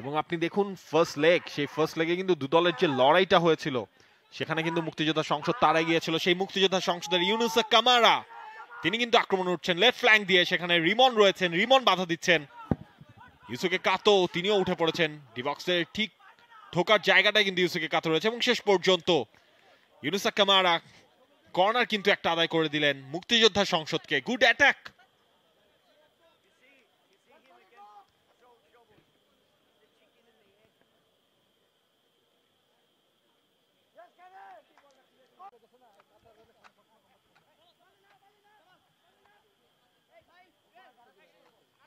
এবং আপনি দেখুন ফার্স্ট লেগ সেই ফার্স্ট লেগে কিন্তু দু দলের যে লড়াইটা হয়েছিল সেখানে কিন্তু মুক্তিযোদ্ধা সংসদ তারা গিয়েছিল সেই মুক্তিযোদ্ধা সংসদের ইউনুসা কামারা তিনি কিন্তু আক্রমণ উঠছেন লেফট ফ্ল্যাঙ্ক দিয়ে সেখানে রিমন রয়েছেন রিমন বাধা দিচ্ছেন ইউসুকে কাতো তিনিও উঠে পড়েছেন ডিবক্সের ঠিক ঢোকার জায়গাটাই কিন্তু ইউসুকে কাতো রয়েছে এবং শেষ পর্যন্ত ইউনুসা কামারা কর্নার কিন্তু একটা আদায় করে দিলেন মুক্তিযোদ্ধা সংসদকে good attack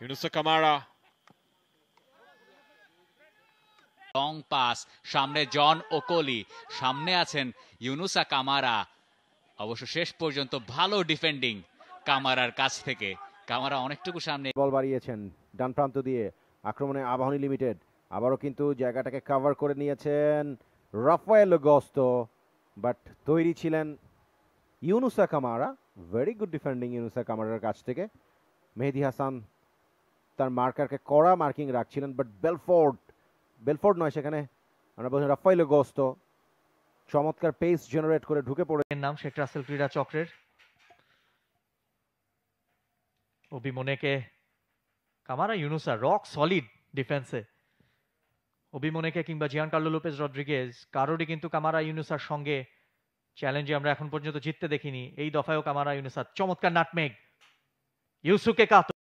Yunusa Kamara. Long pass সামনে জন ওকলি সামনে আছেন ইউনুসা কামারা অবশ্য শেষ পর্যন্ত ভালো ডিফেন্ডিং কামারার কাছ থেকে কামারা অনেকটুকু সামনে বল বাড়িয়েছেন ডান প্রান্ত দিয়ে আক্রমণে আবাহনী লিমিটেড আবারও কিন্তু জায়গাটাকে কভার করে নিয়েছেন রাফায়েল গস্তো বাট তৈরি ছিলেন Yunusa Kamara very good defending Yunusa কামারার কাছ থেকে মেহেদি হাসান তার মার্কারকে কড়া মার্কিং রাখছিলেন বাট বেলফোর্ড বেলফোর্ড নয় সেখানে আমরা বলছি রাফাইল গোস্ত চমৎকার পেস জেনারেট করে ঢুকে পড়ে এর নাম শেখ রাসেল ক্রীড়া চক্রের অভিমনেকে কামারা ইউনুসা রক সলিড ডিফেন্সে অভিমনেকে কিংবা জিয়ান কার্লো লোপেজ রড্রিগেজ কারোরই কিন্তু কামারা ইউনুসার সঙ্গে চ্যালেঞ্জে আমরা এখন পর্যন্ত জিততে দেখিনি এই দফায়ও কামারা ইউনুসার চমৎকার নাটমেঘ ইউসুকে কাত